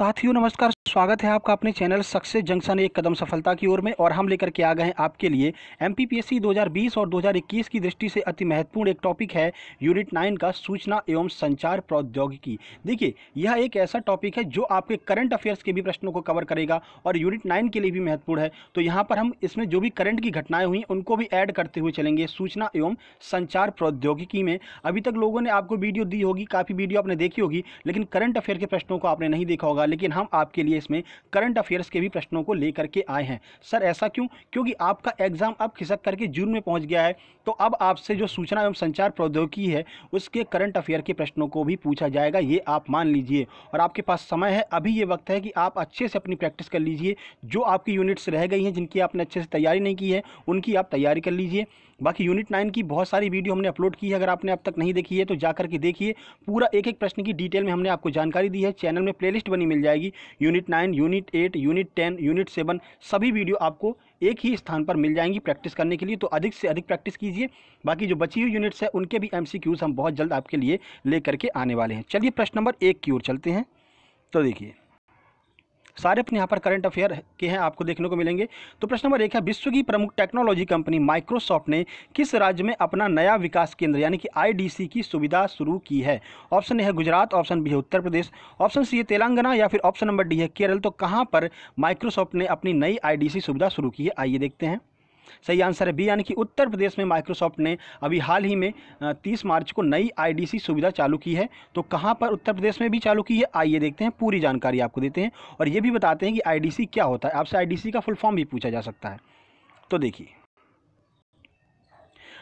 साथियों नमस्कार स्वागत है आपका अपने चैनल सक्सेस जंक्शन एक कदम सफलता की ओर में और हम लेकर के आ गए हैं आपके लिए एम 2020 और 2021 की दृष्टि से अति महत्वपूर्ण एक टॉपिक है यूनिट 9 का सूचना एवं संचार प्रौद्योगिकी देखिए यह एक ऐसा टॉपिक है जो आपके करंट अफेयर्स के भी प्रश्नों को कवर करेगा और यूनिट नाइन के लिए भी महत्वपूर्ण है तो यहाँ पर हम इसमें जो भी करंट की घटनाएं हुई उनको भी ऐड करते हुए चलेंगे सूचना एवं संचार प्रौद्योगिकी में अभी तक लोगों ने आपको वीडियो दी होगी काफ़ी वीडियो आपने देखी होगी लेकिन करंट अफेयर के प्रश्नों को आपने नहीं देखा होगा लेकिन हम आपके लिए इसमें करंट अफेयर्स के भी प्रश्नों को लेकर के आए हैं सर ऐसा क्यों क्योंकि आपका एग्ज़ाम अब खिसक करके जून में पहुंच गया है तो अब आपसे जो सूचना एवं संचार प्रौद्योगिकी है उसके करंट अफेयर के प्रश्नों को भी पूछा जाएगा ये आप मान लीजिए और आपके पास समय है अभी ये वक्त है कि आप अच्छे से अपनी प्रैक्टिस कर लीजिए जो आपकी यूनिट्स रह गई हैं जिनकी आपने अच्छे से तैयारी नहीं की है उनकी आप तैयारी कर लीजिए बाकी यूनिट नाइन की बहुत सारी वीडियो हमने अपलोड की है अगर आपने अब तक नहीं देखी है तो जा करके देखिए पूरा एक एक प्रश्न की डिटेल में हमने आपको जानकारी दी है चैनल में प्लेलिस्ट बनी मिल जाएगी unit nine unit eight unit ten unit seven सभी वीडियो आपको एक ही स्थान पर मिल जाएंगी प्रैक्टिस करने के लिए तो अधिक से अधिक प्रैक्टिस कीजिए बाकी जो बची हुई यूनिट्स हैं उनके भी एम हम बहुत जल्द आपके लिए ले करके आने वाले हैं चलिए प्रश्न नंबर एक की ओर चलते हैं तो देखिए सारे अपने यहाँ पर करंट अफेयर के हैं आपको देखने को मिलेंगे तो प्रश्न नंबर एक है विश्व की प्रमुख टेक्नोलॉजी कंपनी माइक्रोसॉफ्ट ने किस राज्य में अपना नया विकास केंद्र यानी कि आईडीसी की सुविधा शुरू की है ऑप्शन ए है गुजरात ऑप्शन बी है उत्तर प्रदेश ऑप्शन सी है तेलंगाना या फिर ऑप्शन नंबर डी है केरल तो कहाँ पर माइक्रोसॉफ्ट ने अपनी नई आई सुविधा शुरू की है आइए देखते हैं सही आंसर है बी यानी कि उत्तर प्रदेश में माइक्रोसॉफ्ट ने अभी हाल ही में तीस मार्च को नई आईडीसी सुविधा चालू की है तो कहाँ पर उत्तर प्रदेश में भी चालू की है आइए देखते हैं पूरी जानकारी आपको देते हैं और ये भी बताते हैं कि आई क्या होता है आपसे आई का फुल फॉर्म भी पूछा जा सकता है तो देखिए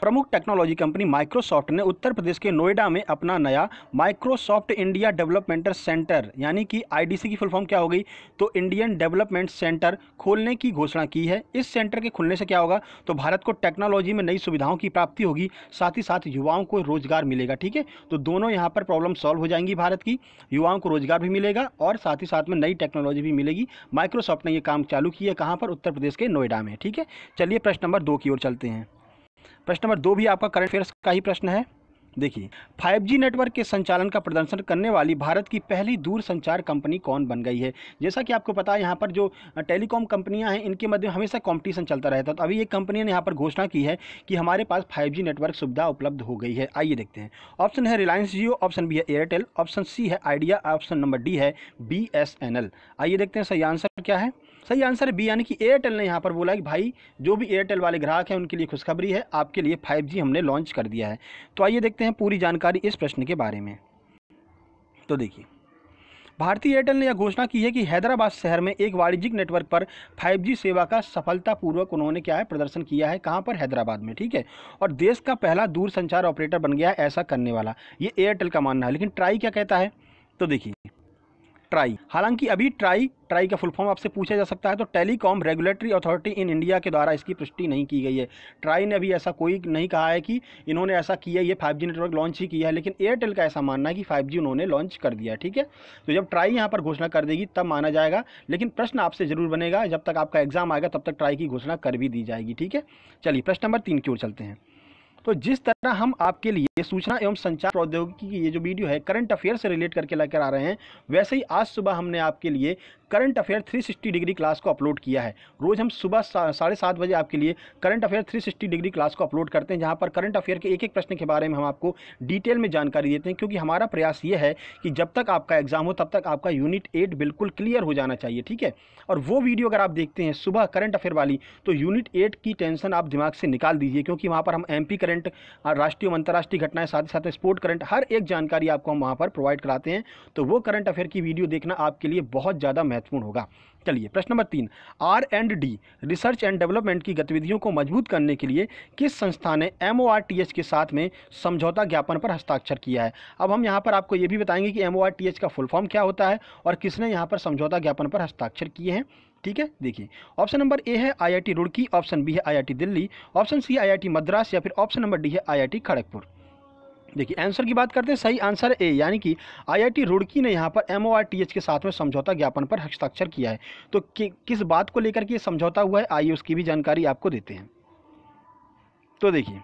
प्रमुख टेक्नोलॉजी कंपनी माइक्रोसॉफ्ट ने उत्तर प्रदेश के नोएडा में अपना नया माइक्रोसॉफ्ट इंडिया डेवलपमेंट सेंटर यानी कि आईडीसी की फुल फॉर्म क्या हो गई तो इंडियन डेवलपमेंट सेंटर खोलने की घोषणा की है इस सेंटर के खुलने से क्या होगा तो भारत को टेक्नोलॉजी में नई सुविधाओं की प्राप्ति होगी साथ ही साथ युवाओं को रोजगार मिलेगा ठीक है तो दोनों यहाँ पर प्रॉब्लम सॉल्व हो जाएंगी भारत की युवाओं को रोजगार भी मिलेगा और साथ ही साथ में नई टेक्नोलॉजी भी मिलेगी माइक्रोसॉफ्ट ने ये काम चालू किया कहाँ पर उत्तर प्रदेश के नोएडा में ठीक है चलिए प्रश्न नंबर दो की ओर चलते हैं प्रश्न नंबर दो भी आपका करंट अफेयर्स का ही प्रश्न है देखिए 5G नेटवर्क के संचालन का प्रदर्शन करने वाली भारत की पहली दूर संचार कंपनी कौन बन गई है जैसा कि आपको पता है यहाँ पर जो टेलीकॉम कंपनियाँ हैं इनके मध्य हमेशा कंपटीशन चलता रहता है तो अभी एक कंपनी ने यहाँ पर घोषणा की है कि हमारे पास 5G नेटवर्क सुविधा उपलब्ध हो गई है आइए देखते हैं ऑप्शन है रिलायंस जियो ऑप्शन बी है एयरटेल ऑप्शन सी है आइडिया ऑप्शन नंबर डी है बी आइए देखते हैं सही आंसर क्या है सही आंसर है बी यानी कि एयरटेल ने यहाँ पर बोला कि भाई जो भी एयरटेल वाले ग्राहक हैं उनके लिए खुशखबरी है आपके लिए 5G हमने लॉन्च कर दिया है तो आइए देखते हैं पूरी जानकारी इस प्रश्न के बारे में तो देखिए भारतीय एयरटेल ने यह घोषणा की है कि हैदराबाद शहर में एक वाणिज्यिक नेटवर्क पर 5G सेवा का सफलतापूर्वक उन्होंने क्या है प्रदर्शन किया है कहाँ पर हैदराबाद में ठीक है और देश का पहला दूरसंचार ऑपरेटर बन गया है ऐसा करने वाला ये एयरटेल का मानना है लेकिन ट्राई क्या कहता है तो देखिए ट्राई हालांकि अभी ट्राई ट्राई का फुल फॉर्म आपसे पूछा जा सकता है तो telecom regulatory authority in India के द्वारा इसकी पुष्टि नहीं की गई है ट्राई ने अभी ऐसा कोई नहीं कहा है कि इन्होंने ऐसा किया ये फाइव नेटवर्क लॉन्च ही किया है लेकिन एयरटेल का ऐसा मानना है कि फाइव उन्होंने लॉन्च कर दिया ठीक है तो जब ट्राई यहाँ पर घोषणा कर देगी तब माना जाएगा लेकिन प्रश्न आपसे जरूर बनेगा जब तक आपका एग्जाम आएगा तब तक ट्राई की घोषणा कर भी दी जाएगी ठीक है चलिए प्रश्न नंबर तीन की ओर चलते हैं तो जिस तरह हम आपके लिए सूचना एवं संचार प्रौद्योगिकी की ये जो वीडियो है करंट अफेयर से रिलेट करके लेकर आ रहे हैं वैसे ही आज सुबह हमने आपके लिए करंट अफेयर 360 डिग्री क्लास को अपलोड किया है रोज़ हम सुबह साढ़े सात बजे आपके लिए करंट अफेयर 360 डिग्री क्लास को अपलोड करते हैं जहाँ पर करंट अफेयर के एक एक प्रश्न के बारे में हम आपको डिटेल में जानकारी देते हैं क्योंकि हमारा प्रयास ये है कि जब तक आपका एग्जाम हो तब तक आपका यूनिट एट बिल्कुल क्लियर हो जाना चाहिए ठीक है और वो वीडियो अगर आप देखते हैं सुबह करंट अफेयर वाली तो यूनिट एट की टेंशन आप दिमाग से निकाल दीजिए क्योंकि वहाँ पर हम एम करंट राष्ट्रीय अंतर्राष्ट्रीय घटनाएं साथ ही साथ स्पोर्ट करंट हर एक जानकारी आपको हम वहाँ पर प्रोवाइड कराते हैं तो वो करंट अफेयर की वीडियो देखना आपके लिए बहुत ज़्यादा महत्व महत्वपूर्ण होगा चलिए प्रश्न नंबर तीन R and D research and development की गतिविधियों को मजबूत करने के लिए किस संस्था ने एम के साथ में समझौता ज्ञापन पर हस्ताक्षर किया है अब हम यहाँ पर आपको ये भी बताएंगे कि एम का फुल फॉर्म क्या होता है और किसने यहाँ पर समझौता ज्ञापन पर हस्ताक्षर किए हैं ठीक है देखिए ऑप्शन नंबर ए है आईआईटी रुड़की ऑप्शन बी है IIT Delhi option C IIT Madras या फिर ऑप्शन नंबर डी है आईआईटी खड़गपुर देखिए आंसर की बात करते हैं सही आंसर ए यानी कि आईआईटी रुड़की ने यहाँ पर एम के साथ में समझौता ज्ञापन पर हस्ताक्षर किया है तो कि, किस बात को लेकर के समझौता हुआ है आइए उसकी भी जानकारी आपको देते हैं तो देखिए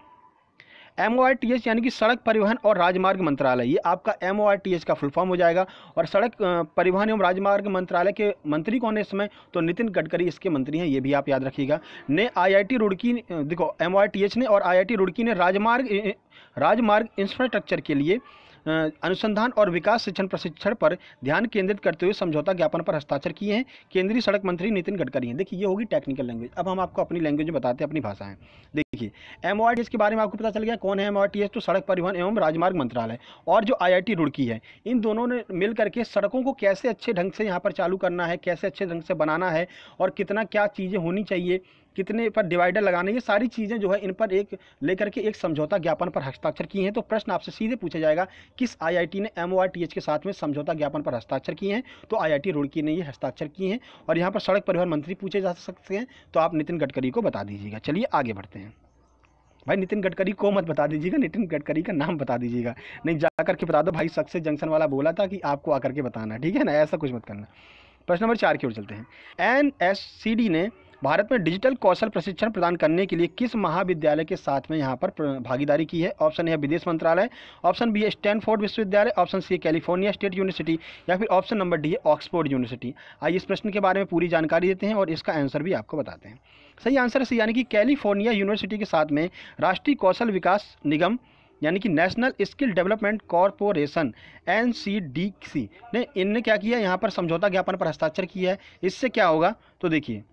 एम यानी कि सड़क परिवहन और राजमार्ग मंत्रालय ये आपका एम का फुल फॉर्म हो जाएगा और सड़क परिवहन एवं राजमार्ग मंत्रालय के मंत्री कौन है इस समय तो नितिन गडकरी इसके मंत्री हैं ये भी आप याद रखिएगा ने टी रुड़की देखो एम ने और टी रुड़की ने राजमार्ग राजमार्ग इंफ्रास्ट्रक्चर के लिए अनुसंधान और विकास शिक्षण प्रशिक्षण पर ध्यान केंद्रित करते हुए समझौता ज्ञापन पर हस्ताक्षर किए हैं केंद्रीय सड़क मंत्री नितिन गडकरी हैं देखिए ये होगी टेक्निकल लैंग्वेज अब हम आपको अपनी लैंग्वेज में बताते हैं अपनी भाषाएं देखिए एम के बारे में आपको पता चल गया कौन है एम तो सड़क परिवहन एवं राजमार्ग मंत्रालय और जो आई रुड़की है इन दोनों ने मिल करके सड़कों को कैसे अच्छे ढंग से यहाँ पर चालू करना है कैसे अच्छे ढंग से बनाना है और कितना क्या चीज़ें होनी चाहिए कितने पर डिवाइडर लगाने ये सारी चीज़ें जो है इन पर एक लेकर के एक समझौता ज्ञापन पर हस्ताक्षर किए हैं तो प्रश्न आपसे सीधे पूछा जाएगा किस आईआईटी ने एम के साथ में समझौता ज्ञापन पर हस्ताक्षर किए हैं तो आई रुड़की ने ये हस्ताक्षर किए हैं और यहाँ पर सड़क परिवहन मंत्री पूछे जा सकते हैं तो आप नितिन गडकरी को बता दीजिएगा चलिए आगे बढ़ते हैं भाई नितिन गडकरी को मत बता दीजिएगा नितिन गडकरी का नाम बता दीजिएगा नहीं जा करके बता दो भाई सक्सेस जंक्शन वाला बोला था कि आपको आकर के बताना ठीक है ना ऐसा कुछ मत करना प्रश्न नंबर चार की ओर चलते हैं एन ने भारत में डिजिटल कौशल प्रशिक्षण प्रदान करने के लिए किस महाविद्यालय के साथ में यहाँ पर भागीदारी की है ऑप्शन है विदेश मंत्रालय ऑप्शन बी है स्टैनफोर्ड विश्वविद्यालय ऑप्शन सी है कैलिफोर्निया स्टेट यूनिवर्सिटी या फिर ऑप्शन नंबर डी है ऑक्सफोर्ड यूनिवर्सिटी आइए इस प्रश्न के बारे में पूरी जानकारी देते हैं और इसका आंसर भी आपको बताते हैं सही आंसर है यानी कि कैलिफोर्निया यूनिवर्सिटी के साथ में राष्ट्रीय कौशल विकास निगम यानी कि national skill development corporation N ने इनने क्या किया यहाँ पर समझौता ज्ञापन पर हस्ताक्षर किया है इससे क्या होगा तो देखिए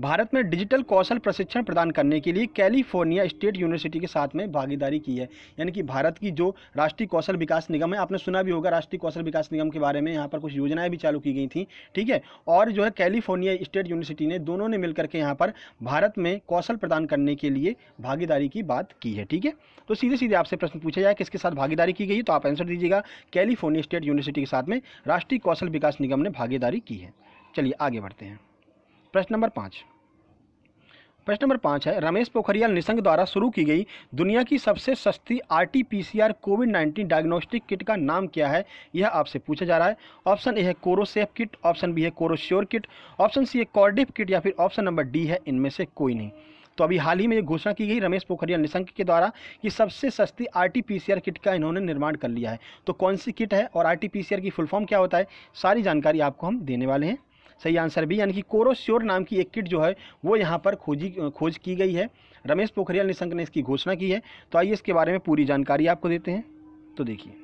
भारत में डिजिटल कौशल प्रशिक्षण प्रदान करने के लिए कैलिफोर्निया स्टेट यूनिवर्सिटी के साथ में भागीदारी की है यानी कि भारत की जो राष्ट्रीय कौशल विकास निगम है आपने सुना भी होगा राष्ट्रीय कौशल विकास निगम के बारे में यहाँ पर कुछ योजनाएं भी चालू की गई थी ठीक है और जो है कैलिफोर्निया स्टेट यूनिवर्सिटी ने दोनों ने मिलकर के यहाँ पर भारत में कौशल प्रदान करने के लिए भागीदारी की बात की है ठीक है तो सीधे सीधे आपसे प्रश्न पूछा जाए किसके साथ भागीदारी की गई तो आप आंसर दीजिएगा कैलिफोर्निया स्टेट यूनिवर्सिटी के साथ में राष्ट्रीय कौशल विकास निगम ने भागीदारी की है चलिए आगे बढ़ते हैं प्रश्न नंबर पाँच प्रश्न नंबर पाँच है रमेश पोखरियाल निशंक द्वारा शुरू की गई दुनिया की सबसे सस्ती RTPCR COVID nineteen diagnostic kit का नाम क्या है यह आपसे पूछा जा रहा है ऑप्शन ए है कोरोसेफ किट ऑप्शन बी है कोरोश्योर किट ऑप्शन सी है कॉर्डिफ किट या फिर ऑप्शन नंबर डी है इनमें से कोई नहीं तो अभी हाल ही में ये घोषणा की गई रमेश पोखरियाल निशंक के द्वारा कि सबसे सस्ती आरटीपीसीआर किट का इन्होंने निर्माण कर लिया है तो कौन सी किट है और आरटीपीसीआर की फुल फॉर्म क्या होता है सारी जानकारी आपको हम देने वाले हैं सही आंसर भी यानी कि कोरोश्योर नाम की एक किट जो है वो यहाँ पर खोजी खोज की गई है रमेश पोखरियाल निशंक ने इसकी घोषणा की है तो आइए इसके बारे में पूरी जानकारी आपको देते हैं तो देखिए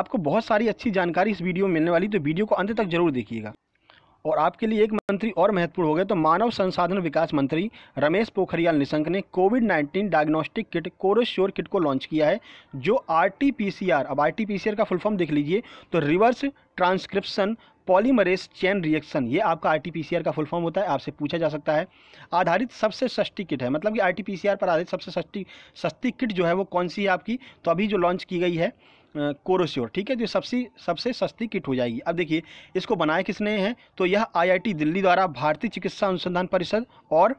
आपको बहुत सारी अच्छी जानकारी इस वीडियो में मिलने वाली तो वीडियो को अंत तक जरूर देखिएगा और आपके लिए एक मंत्री और महत्वपूर्ण हो गए तो मानव संसाधन विकास मंत्री रमेश पोखरियाल निशंक ने COVID 19 diagnostic kit Corosure kit को लॉन्च किया है जो आर अब आर का फुल फॉर्म देख लीजिए तो reverse transcription polymerase chain reaction ये आपका आरटीपीसीआर का फुल फॉर्म होता है आपसे पूछा जा सकता है आधारित सबसे सस्ती किट है मतलब कि आरटीपीसीआर पर आधारित सबसे सस्ती सस्ती किट जो है वो कौन सी है आपकी तो अभी जो लॉन्च की गई है कोरोश्योर ठीक है जो सबसे सबसे सस्ती किट हो जाएगी अब देखिए इसको बनाया किसने हैं तो यह आईआईटी दिल्ली द्वारा भारतीय चिकित्सा अनुसंधान परिषद और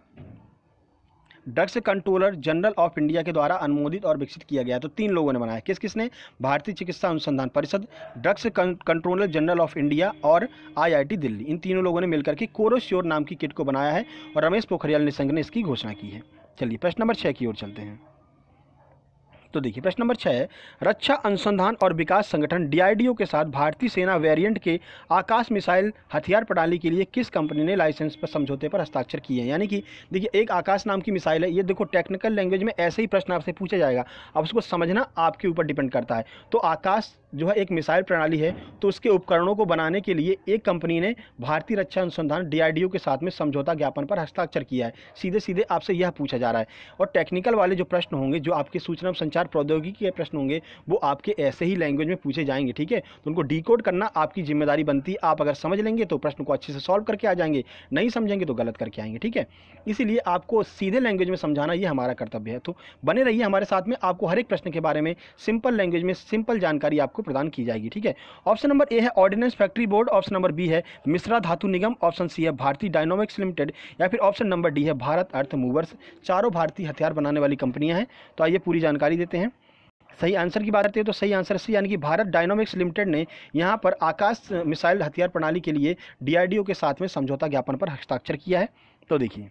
drugs controller general of India के द्वारा अनुमोदित और विकसित किया गया तो तीन लोगों ने बनाया किस किसने भारतीय चिकित्सा अनुसंधान परिषद drugs controller general of India और आईआईटी दिल्ली इन तीनों लोगों ने मिलकर के कोरोश्योर नाम की किट को बनाया है और रमेश पोखरियाल निशंक ने इसकी घोषणा की है चलिए प्रश्न नंबर छः की ओर चलते हैं तो देखिए प्रश्न नंबर छः रक्षा अनुसंधान और विकास संगठन डीआरडीओ के साथ भारतीय सेना वेरिएंट के आकाश मिसाइल हथियार प्रणाली के लिए किस कंपनी ने लाइसेंस पर समझौते पर हस्ताक्षर किए हैं यानी कि देखिए एक आकाश नाम की मिसाइल है ये देखो टेक्निकल लैंग्वेज में ऐसे ही प्रश्न आपसे पूछा जाएगा अब उसको समझना आपके ऊपर डिपेंड करता है तो आकाश जो है एक मिसाइल प्रणाली है तो उसके उपकरणों को बनाने के लिए एक कंपनी ने भारतीय रक्षा अनुसंधान डीआरडीओ के साथ में समझौता ज्ञापन पर हस्ताक्षर किया है सीधे सीधे आपसे यह पूछा जा रहा है और टेक्निकल वाले जो प्रश्न होंगे जो आपके सूचना संचार प्रौद्योगिकी के प्रश्न होंगे वो आपके ऐसे ही लैंग्वेज में पूछे जाएंगे ठीक है तो उनको डी करना आपकी जिम्मेदारी बनती है आप अगर समझ लेंगे तो प्रश्न को अच्छे से सॉल्व करके आ जाएंगे नहीं समझेंगे तो गलत करके आएंगे ठीक है इसीलिए आपको सीधे लैंग्वेज में समझाना ये हमारा कर्तव्य है तो बने रहिए हमारे साथ में आपको हर एक प्रश्न के बारे में सिंपल लैंग्वेज में सिंपल जानकारी आपको आपको प्रदान की जाएगी ठीक है ऑप्शन नंबर ए है ordnance factory board option number B है मिश्रा धातु निगम ऑप्शन सी है भारतीय डायनोमिक्स लिमिटेड या फिर ऑप्शन नंबर डी है भारत अर्थ मूवर्स चारों भारतीय हथियार बनाने वाली कंपनियाँ हैं तो आइए पूरी जानकारी देते हैं सही आंसर की बात करते हैं तो सही आंसर सी यानी कि भारत डायनोमिक्स लिमिटेड ने यहाँ पर आकाश मिसाइल हथियार प्रणाली के लिए डीआरडीओ के साथ में समझौता ज्ञापन पर हस्ताक्षर किया है तो देखिए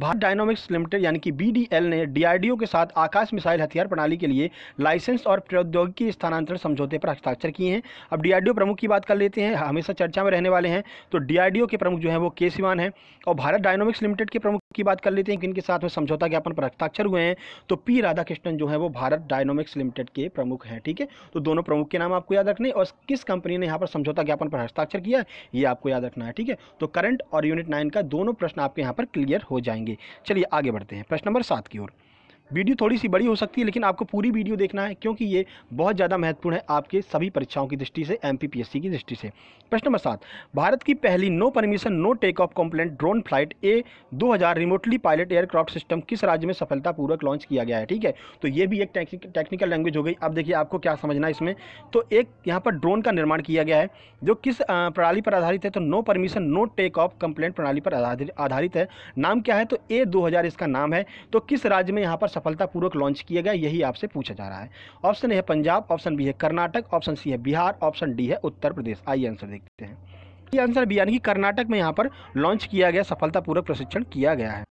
भारत डायनोमिक्स लिमिटेड यानी कि बीडीएल ने डीआरडीओ के साथ आकाश मिसाइल हथियार प्रणाली के लिए लाइसेंस और प्रौद्योगिकी स्थानांतरण समझौते पर हस्ताक्षर किए हैं अब डीआरडीओ प्रमुख की बात कर लेते हैं हमेशा चर्चा में रहने वाले हैं तो डीआरडीओ के प्रमुख जो है वो के सिवान है और भारत डायनोमिक्स लिमिटेड के प्रमुख की बात कर लेते हैं किन के साथ में समझौता ज्ञापन पर हस्ताक्षर हुए हैं तो पी राधाकृष्णन जो है वो भारत डायनोमिक्स लिमिटेड के प्रमुख हैं ठीक है थीके? तो दोनों प्रमुख के नाम आपको याद रखने और किस कंपनी ने यहाँ पर समझौता ज्ञापन पर हस्ताक्षर किया ये आपको याद रखना है ठीक है तो करंट और यूनिट नाइन का दोनों प्रश्न आपके यहाँ पर क्लियर हो जाएंगे चलिए आगे बढ़ते हैं प्रश्न नंबर सात की ओर वीडियो थोड़ी सी बड़ी हो सकती है लेकिन आपको पूरी वीडियो देखना है क्योंकि ये बहुत ज़्यादा महत्वपूर्ण है आपके सभी परीक्षाओं की दृष्टि से एम की दृष्टि से प्रश्न नंबर सात भारत की पहली no permission no take off compliant drone flight A 2000 remotely pilot aircraft system किस राज्य में सफलतापूर्वक लॉन्च किया गया है ठीक है तो ये भी एक टेक्निकल लैंग्वेज हो गई अब देखिए आपको क्या समझना है इसमें तो एक यहाँ पर ड्रोन का निर्माण किया गया है जो किस प्रणाली पर आधारित है तो no permission no take off compliant प्रणाली पर आधारित है नाम क्या है तो ए 2000 इसका नाम है तो किस राज्य में यहाँ पर सफलतापूर्वक लॉन्च किया गया यही आपसे पूछा जा रहा है ऑप्शन ए है पंजाब ऑप्शन बी है कर्नाटक ऑप्शन सी है बिहार ऑप्शन डी है उत्तर प्रदेश आइए आंसर देखते हैं ये आंसर बी यानी कि कर्नाटक में यहाँ पर लॉन्च किया गया सफलतापूर्वक प्रशिक्षण किया गया है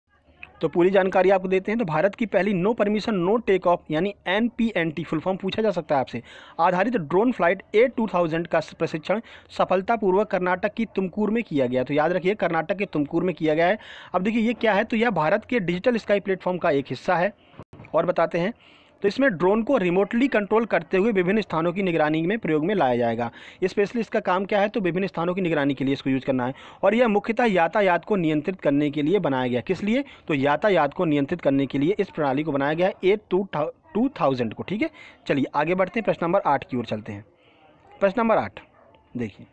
तो पूरी जानकारी आपको देते हैं तो भारत की पहली no permission no take off यानी N P N T full form पूछा जा सकता है आपसे आधारित drone flight A two thousand का प्रशिक्षण सफलतापूर्वक कर्नाटक की तुमकूर में किया गया तो याद रखिए कर्नाटक के तुमकूर में किया गया है अब देखिए ये क्या है तो यह भारत के डिजिटल स्काई प्लेटफॉर्म का एक हिस्सा है और बताते हैं तो इसमें ड्रोन को रिमोटली कंट्रोल करते हुए विभिन्न स्थानों की निगरानी में प्रयोग में लाया जाएगा स्पेशली इसका काम क्या है तो विभिन्न स्थानों की निगरानी के लिए इसको यूज़ करना है और यह मुख्यतः यातायात को नियंत्रित करने के लिए बनाया गया किस लिए तो यातायात को नियंत्रित करने के लिए इस प्रणाली को बनाया गया ए टू टू थाउजेंड को ठीक है चलिए आगे बढ़ते हैं प्रश्न नंबर आठ की ओर चलते हैं प्रश्न नंबर आठ देखिए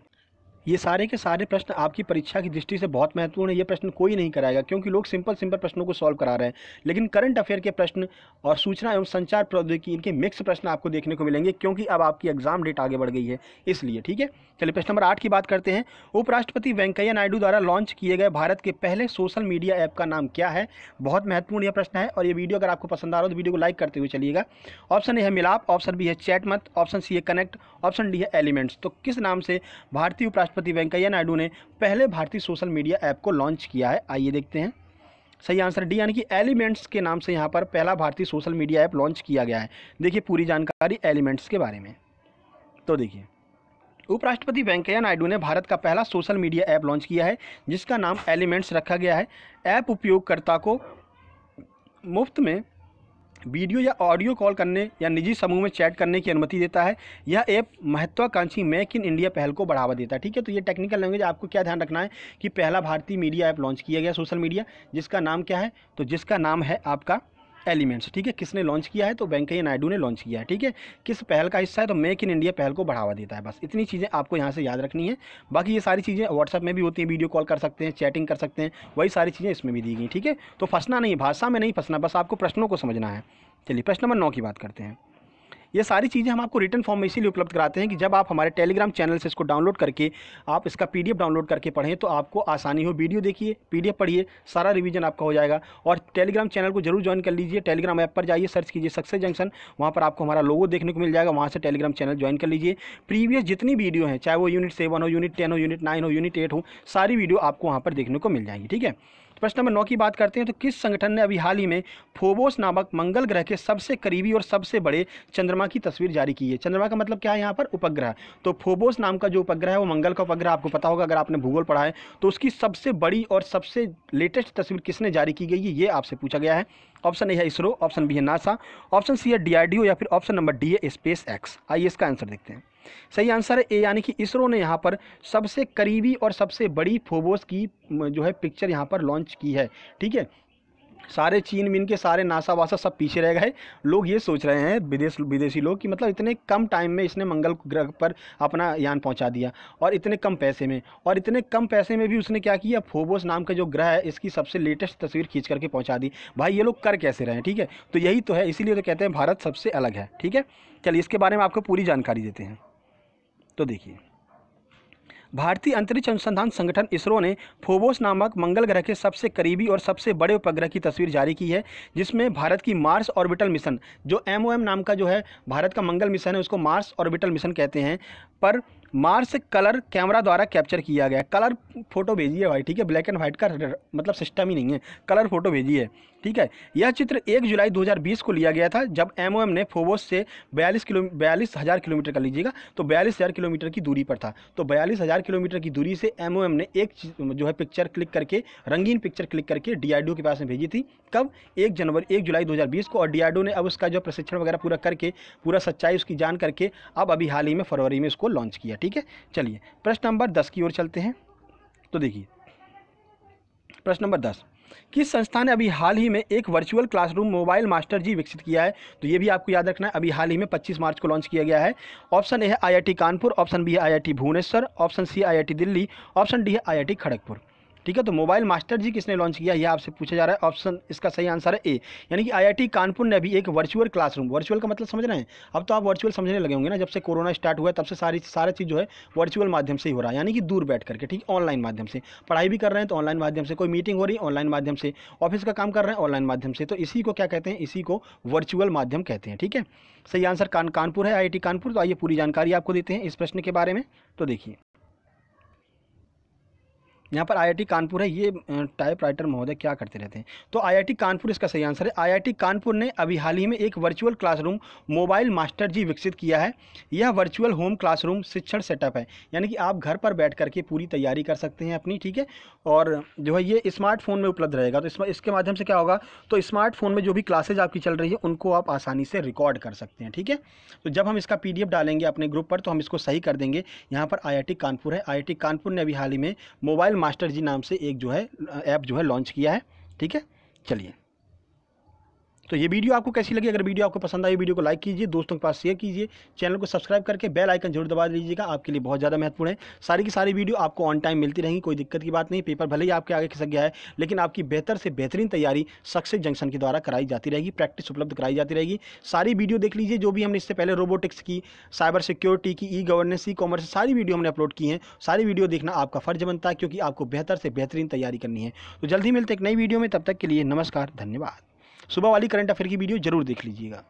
ये सारे के सारे प्रश्न आपकी परीक्षा की दृष्टि से बहुत महत्वपूर्ण है ये प्रश्न कोई नहीं कराएगा क्योंकि लोग सिंपल सिंपल प्रश्नों को सॉल्व करा रहे हैं लेकिन करंट अफेयर के प्रश्न और सूचना एवं संचार प्रौद्योगिकी इनके मिक्स प्रश्न आपको देखने को मिलेंगे क्योंकि अब आपकी एग्जाम डेट आगे बढ़ गई है इसलिए ठीक है चलिए प्रश्न नंबर आठ की बात करते हैं उपराष्ट्रपति वेंकैया नायडू द्वारा लॉन्च किए गए भारत के पहले सोशल मीडिया ऐप का नाम क्या है बहुत महत्वपूर्ण यह प्रश्न है और ये वीडियो अगर आपको पसंद आ रहा हो तो वीडियो को लाइक करते हुए चलिएगा ऑप्शन ए है मिलाप ऑप्शन बी है चैटमत ऑप्शन सी है कनेक्ट ऑप्शन डी है एलिमेंट्स तो किस नाम से भारतीय उपराष्ट्र उपराष्ट्रपति वेंकैया नायडू ने पहले भारतीय सोशल मीडिया ऐप को लॉन्च किया है आइए देखते हैं सही आंसर डी यानी कि एलिमेंट्स के नाम से यहाँ पर पहला भारतीय सोशल मीडिया ऐप लॉन्च किया गया है देखिए पूरी जानकारी एलिमेंट्स के बारे में तो देखिए उपराष्ट्रपति वेंकैया नायडू ने भारत का पहला सोशल मीडिया ऐप लॉन्च किया है जिसका नाम एलिमेंट्स रखा गया है ऐप उपयोगकर्ता को मुफ्त में वीडियो या ऑडियो कॉल करने या निजी समूह में चैट करने की अनुमति देता है यह ऐप महत्वाकांक्षी मेक इन इंडिया पहल को बढ़ावा देता है ठीक है तो ये टेक्निकल लैंग्वेज आपको क्या ध्यान रखना है कि पहला भारतीय मीडिया ऐप लॉन्च किया गया सोशल मीडिया जिसका नाम क्या है तो जिसका नाम है आपका एलिमेंट्स ठीक है किसने लॉन्च किया है तो वेंकैया नायडू ने लॉन्च किया है ठीक है किस पहल का हिस्सा है तो मेक इन इंडिया पहल को बढ़ावा देता है बस इतनी चीज़ें आपको यहाँ से याद रखनी है बाकी ये सारी चीज़ें व्हाट्सअप में भी होती हैं वीडियो कॉल कर सकते हैं चैटिंग कर सकते हैं वही सारी चीज़ें इसमें भी दी गई ठीक है तो फंसना नहीं भाषा में नहीं फंसना बस आपको प्रश्नों को समझना है चलिए प्रश्न नंबर नौ की बात करते हैं ये सारी चीज़ें हम आपको रिटर्न फॉर्म में इसीलिए उपलब्ध कराते हैं कि जब आप हमारे टेलीग्राम चैनल से इसको डाउनलोड करके आप इसका पी डाउनलोड करके पढ़ें तो आपको आसानी हो वीडियो देखिए पी पढ़िए सारा रिविजन आपका हो जाएगा और टेलीग्राम चैनल को जरूर ज्वाइन कर लीजिए टेलीग्राम ऐप पर जाइए सर्च कीजिए सक्सेस जंक्शन वहाँ पर आपको हमारा लोगो देखने को मिल जाएगा वहाँ से टेलीग्राम चैनल ज्वाइन कर लीजिए प्रीवियस जितनी वीडियो हैं चाहे वो यूनिट सेवन हो यूनिट टेन हो यूनिट नाइन हो यूनिट एट हो सारी वीडियो आपको वहाँ पर देखने को मिल जाएंगी ठीक है प्रश्न नंबर नौ की बात करते हैं तो किस संगठन ने अभी हाल ही में फोबोस नामक मंगल ग्रह के सबसे करीबी और सबसे बड़े चंद्रमा की तस्वीर जारी की है चंद्रमा का मतलब क्या है यहाँ पर उपग्रह तो फोबोस नाम का जो उपग्रह है वो मंगल का उपग्रह आपको पता होगा अगर आपने भूगोल पढ़ा है तो उसकी सबसे बड़ी और सबसे लेटेस्ट तस्वीर किसने जारी की गई है ये आपसे पूछा गया है ऑप्शन ए है इसरो ऑप्शन बी है नासा ऑप्शन सी है डी या फिर ऑप्शन नंबर डी है स्पेस एक्स आइए इसका आंसर देखते हैं सही आंसर है ए यानी कि इसरो ने यहाँ पर सबसे करीबी और सबसे बड़ी फोबोस की जो है पिक्चर यहाँ पर लॉन्च की है ठीक है सारे चीन मिन के सारे नासा वासा सब पीछे रह गए लोग ये सोच रहे हैं विदेश विदेशी लोग कि मतलब इतने कम टाइम में इसने मंगल ग्रह पर अपना यान पहुंचा दिया और इतने कम पैसे में और इतने कम पैसे में भी उसने क्या किया फोबोस नाम का जो ग्रह है इसकी सबसे लेटेस्ट तस्वीर खींच करके पहुँचा दी भाई ये लोग कर कैसे रहे हैं ठीक है तो यही तो है इसीलिए तो कहते हैं भारत सबसे अलग है ठीक है चलिए इसके बारे में आपको पूरी जानकारी देते हैं तो देखिए भारतीय अंतरिक्ष अनुसंधान संगठन इसरो ने फोबोस नामक मंगल ग्रह के सबसे करीबी और सबसे बड़े उपग्रह की तस्वीर जारी की है जिसमें भारत की मार्स ऑर्बिटल मिशन जो एम नाम का जो है भारत का मंगल मिशन है उसको मार्स ऑर्बिटल मिशन कहते हैं पर मार्स कलर कैमरा द्वारा कैप्चर किया गया कलर फोटो भेजी है भाई ठीक है ब्लैक एंड वाइट का मतलब सिस्टम ही नहीं है कलर फोटो भेजी है ठीक है यह चित्र 1 जुलाई 2020 को लिया गया था जब एम ने फोबोस से बयालीस किलो बयालीस हज़ार किलोमीटर कर लीजिएगा तो बयालीस हज़ार किलोमीटर की दूरी पर था तो बयालीस हज़ार किलोमीटर की दूरी से एम ने एक जो है पिक्चर क्लिक करके रंगीन पिक्चर क्लिक करके डी के पास में भेजी थी कब एक जनवरी एक जुलाई दो को और डी ने अब उसका जो प्रशिक्षण वगैरह पूरा करके पूरा सच्चाई उसकी जान करके अब अभी हाल ही में फरवरी में उसको लॉन्च किया ठीक है चलिए प्रश्न नंबर दस की ओर चलते हैं तो देखिए प्रश्न नंबर दस किस संस्था ने अभी हाल ही में एक virtual classroom mobile master G विकसित किया है तो ये भी आपको याद रखना है अभी हाल ही में 25 मार्च को लॉन्च किया गया है ऑप्शन ए है आईआईटी कानपुर ऑप्शन बी है IIT Bhubaneswar option C IIT Delhi option D है आईआईटी खड़गपुर ठीक है तो मोबाइल मास्टर जी किसने लॉन्च किया यह आपसे पूछा जा रहा है ऑप्शन इसका सही आंसर है ए यानी कि आईआईटी कानपुर ने अभी एक वर्चुअल क्लासरूम वर्चुअल का मतलब समझ रहे हैं अब तो आप वर्चुअल समझने लगे होंगे ना जब से कोरोना स्टार्ट हुआ तब से सारी सारे चीज़ जो है वर्चुअल माध्यम से ही हो रहा है यानी कि दूर बैठ करके ठीक ऑनलाइन माध्यम से पढ़ाई भी कर रहे हैं तो ऑनलाइन माध्यम से कोई मीटिंग हो रही है ऑनलाइन माध्यम से ऑफिस का काम कर रहे हैं ऑनलाइन माध्यम से तो इसी को क्या कहते हैं इसी को वर्चुअल माध्यम कहते हैं ठीक है सही आंसर कान कानपुर है आई कानपुर तो आइए पूरी जानकारी आपको देते हैं इस प्रश्न के बारे में तो देखिए यहाँ पर आईआईटी कानपुर है ये टाइप राइटर महोदय क्या करते रहते हैं तो आईआईटी कानपुर इसका सही आंसर है आईआईटी कानपुर ने अभी हाल ही में एक virtual classroom mobile master G विकसित किया है यह वर्चुअल होम क्लासरूम शिक्षण सेटअप है यानी कि आप घर पर बैठ करके पूरी तैयारी कर सकते हैं अपनी ठीक है और जो है ये स्मार्टफोन में उपलब्ध रहेगा तो इसके माध्यम से क्या होगा तो स्मार्टफोन में जो भी क्लासेज आपकी चल रही है उनको आप आसानी से रिकॉर्ड कर सकते हैं ठीक है तो जब हम इसका पी डालेंगे अपने ग्रुप पर तो हम इसको सही कर देंगे यहाँ पर आई कानपुर है आई कानपुर ने अभी हाल ही में मोबाइल मास्टर जी नाम से एक जो है ऐप जो है लॉन्च किया है ठीक है चलिए तो ये वीडियो आपको कैसी लगी अगर वीडियो आपको पसंद आई वीडियो को लाइक कीजिए दोस्तों के पास शेयर कीजिए चैनल को सब्सक्राइब करके बेल आइकन जरूर दबा दीजिएगा आपके लिए बहुत ज़्यादा महत्वपूर्ण है सारी की सारी वीडियो आपको ऑन टाइम मिलती रहेंगी कोई दिक्कत की बात नहीं पेपर भले ही आपके आगे खिसक गया है लेकिन आपकी बेहतर से बेहतरीन तैयारी सक्सेस जंक्शन के द्वारा कराई जाती रहेगी प्रैक्टिस उपलब्ध कराई जाती रहेगी सारी वीडियो देख लीजिए जो भी हमने इससे पहले रोबोटिक्स की साइबर सिक्योरिटी की ई गवर्नेंस ई कॉमर्स सारी वीडियो हमने अपलोड की है सारी वीडियो देखना आपका फर्ज बनता है क्योंकि आपको बेहतर से बेहतरीन तैयारी करनी है तो जल्दी मिलते एक नई वीडियो में तब तक के लिए नमस्कार धन्यवाद सुबह वाली करंट अफेयर की वीडियो जरूर देख लीजिएगा